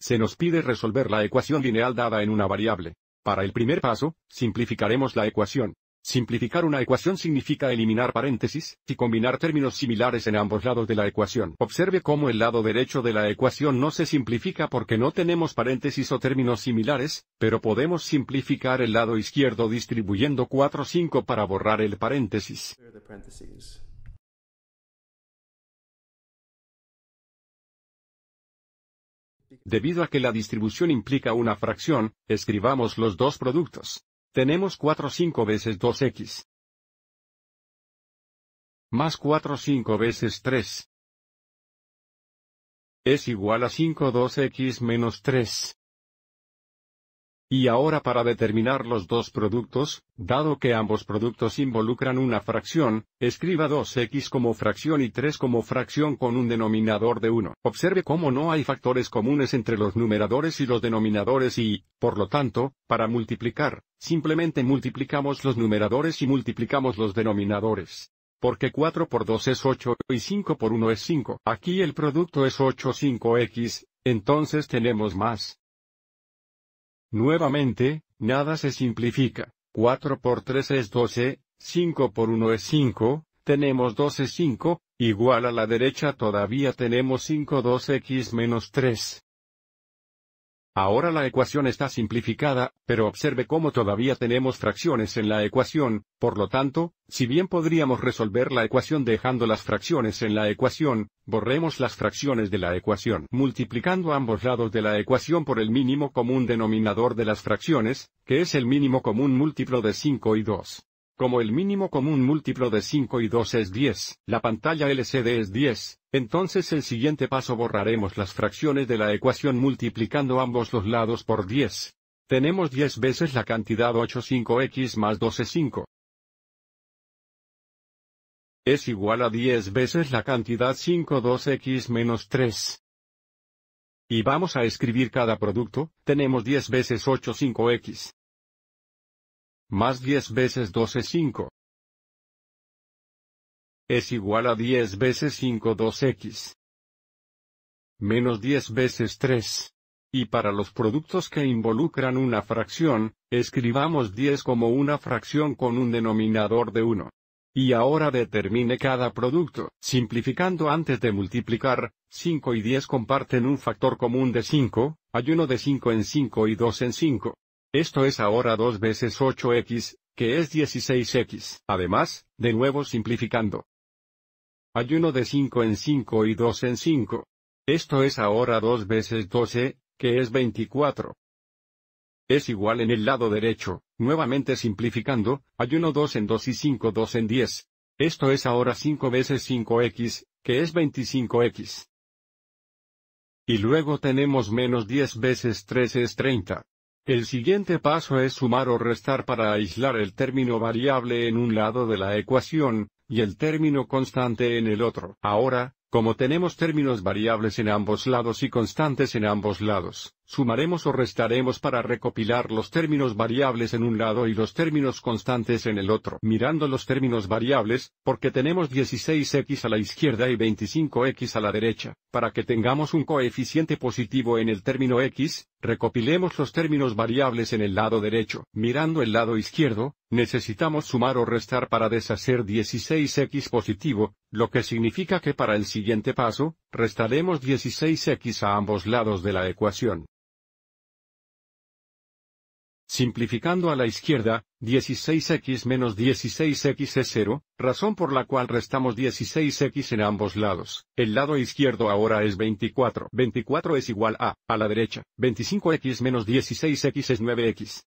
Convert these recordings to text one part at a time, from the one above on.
Se nos pide resolver la ecuación lineal dada en una variable. Para el primer paso, simplificaremos la ecuación. Simplificar una ecuación significa eliminar paréntesis y combinar términos similares en ambos lados de la ecuación. Observe cómo el lado derecho de la ecuación no se simplifica porque no tenemos paréntesis o términos similares, pero podemos simplificar el lado izquierdo distribuyendo 4 5 para borrar el paréntesis. Debido a que la distribución implica una fracción, escribamos los dos productos. Tenemos 4 5 veces 2x. Más 4 5 veces 3. Es igual a 5 2x menos 3. Y ahora para determinar los dos productos, dado que ambos productos involucran una fracción, escriba 2x como fracción y 3 como fracción con un denominador de 1. Observe cómo no hay factores comunes entre los numeradores y los denominadores y, por lo tanto, para multiplicar, simplemente multiplicamos los numeradores y multiplicamos los denominadores. Porque 4 por 2 es 8 y 5 por 1 es 5. Aquí el producto es 8 5x, entonces tenemos más Nuevamente, nada se simplifica. 4 por 3 es 12, 5 por 1 es 5, tenemos 12 5, igual a la derecha todavía tenemos 5 2x menos 3. Ahora la ecuación está simplificada, pero observe cómo todavía tenemos fracciones en la ecuación, por lo tanto, si bien podríamos resolver la ecuación dejando las fracciones en la ecuación, borremos las fracciones de la ecuación multiplicando ambos lados de la ecuación por el mínimo común denominador de las fracciones, que es el mínimo común múltiplo de 5 y 2. Como el mínimo común múltiplo de 5 y 2 es 10, la pantalla LCD es 10, entonces el siguiente paso borraremos las fracciones de la ecuación multiplicando ambos los lados por 10. Tenemos 10 veces la cantidad 85x más 125 es igual a 10 veces la cantidad 52x menos 3. Y vamos a escribir cada producto, tenemos 10 veces 85x más 10 veces 12 5 es igual a 10 veces 5 2x menos 10 veces 3. Y para los productos que involucran una fracción, escribamos 10 como una fracción con un denominador de 1. Y ahora determine cada producto, simplificando antes de multiplicar, 5 y 10 comparten un factor común de 5, hay uno de 5 en 5 y 2 en 5. Esto es ahora 2 veces 8x, que es 16x. Además, de nuevo simplificando. Hay uno de 5 en 5 y 2 en 5. Esto es ahora 2 veces 12, que es 24. Es igual en el lado derecho, nuevamente simplificando, hay 1 2 en 2 y 5 2 en 10. Esto es ahora 5 veces 5x, que es 25x. Y luego tenemos menos 10 veces 3 es 30. El siguiente paso es sumar o restar para aislar el término variable en un lado de la ecuación, y el término constante en el otro. Ahora, como tenemos términos variables en ambos lados y constantes en ambos lados, sumaremos o restaremos para recopilar los términos variables en un lado y los términos constantes en el otro. Mirando los términos variables, porque tenemos 16x a la izquierda y 25x a la derecha, para que tengamos un coeficiente positivo en el término x, recopilemos los términos variables en el lado derecho. Mirando el lado izquierdo, necesitamos sumar o restar para deshacer 16x positivo, lo que significa que para el siguiente paso, restaremos 16x a ambos lados de la ecuación. Simplificando a la izquierda, 16x menos 16x es 0, razón por la cual restamos 16x en ambos lados. El lado izquierdo ahora es 24. 24 es igual a, a la derecha, 25x menos 16x es 9x.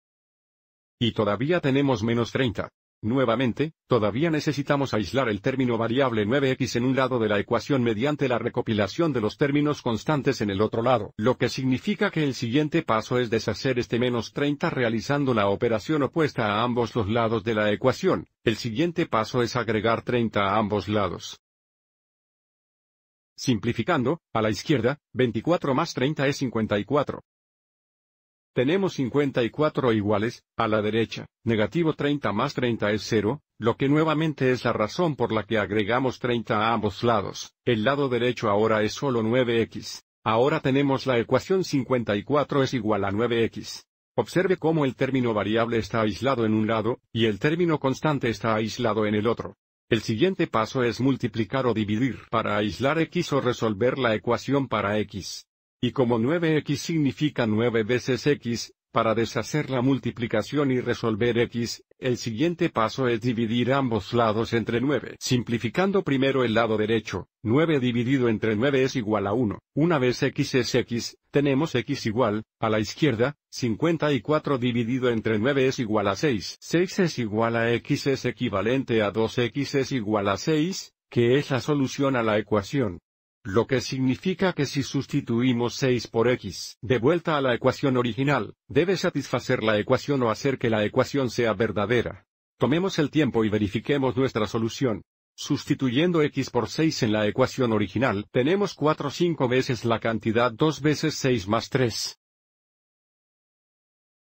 Y todavía tenemos menos 30. Nuevamente, todavía necesitamos aislar el término variable 9x en un lado de la ecuación mediante la recopilación de los términos constantes en el otro lado, lo que significa que el siguiente paso es deshacer este menos 30 realizando la operación opuesta a ambos los lados de la ecuación, el siguiente paso es agregar 30 a ambos lados. Simplificando, a la izquierda, 24 más 30 es 54. Tenemos 54 iguales, a la derecha, negativo 30 más 30 es 0, lo que nuevamente es la razón por la que agregamos 30 a ambos lados. El lado derecho ahora es solo 9x. Ahora tenemos la ecuación 54 es igual a 9x. Observe cómo el término variable está aislado en un lado, y el término constante está aislado en el otro. El siguiente paso es multiplicar o dividir para aislar x o resolver la ecuación para x. Y como 9x significa 9 veces x, para deshacer la multiplicación y resolver x, el siguiente paso es dividir ambos lados entre 9. Simplificando primero el lado derecho, 9 dividido entre 9 es igual a 1. Una vez x es x, tenemos x igual, a la izquierda, 54 dividido entre 9 es igual a 6. 6 es igual a x es equivalente a 2x es igual a 6, que es la solución a la ecuación. Lo que significa que si sustituimos 6 por x, de vuelta a la ecuación original, debe satisfacer la ecuación o hacer que la ecuación sea verdadera. Tomemos el tiempo y verifiquemos nuestra solución. Sustituyendo x por 6 en la ecuación original, tenemos 4 5 veces la cantidad 2 veces 6 más 3.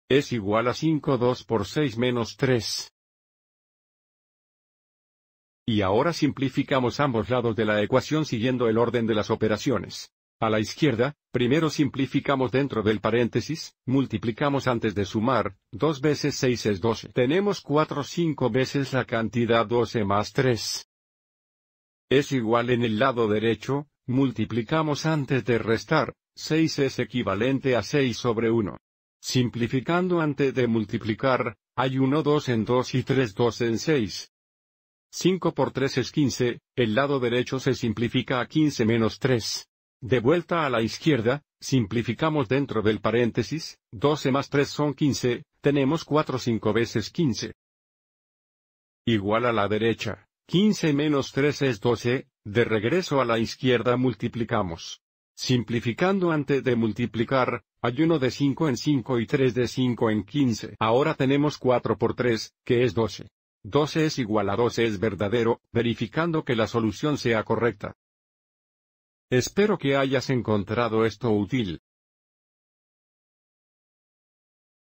Es igual a 5 2 por 6 menos 3. Y ahora simplificamos ambos lados de la ecuación siguiendo el orden de las operaciones. A la izquierda, primero simplificamos dentro del paréntesis, multiplicamos antes de sumar, 2 veces 6 es 12. Tenemos 4 5 veces la cantidad 12 más 3. Es igual en el lado derecho, multiplicamos antes de restar, 6 es equivalente a 6 sobre 1. Simplificando antes de multiplicar, hay 1 2 en 2 y 3 2 en 6. 5 por 3 es 15, el lado derecho se simplifica a 15 menos 3. De vuelta a la izquierda, simplificamos dentro del paréntesis, 12 más 3 son 15, tenemos 4 5 veces 15. Igual a la derecha, 15 menos 3 es 12, de regreso a la izquierda multiplicamos. Simplificando antes de multiplicar, hay 1 de 5 en 5 y 3 de 5 en 15. Ahora tenemos 4 por 3, que es 12. 12 es igual a 12 es verdadero, verificando que la solución sea correcta. Espero que hayas encontrado esto útil.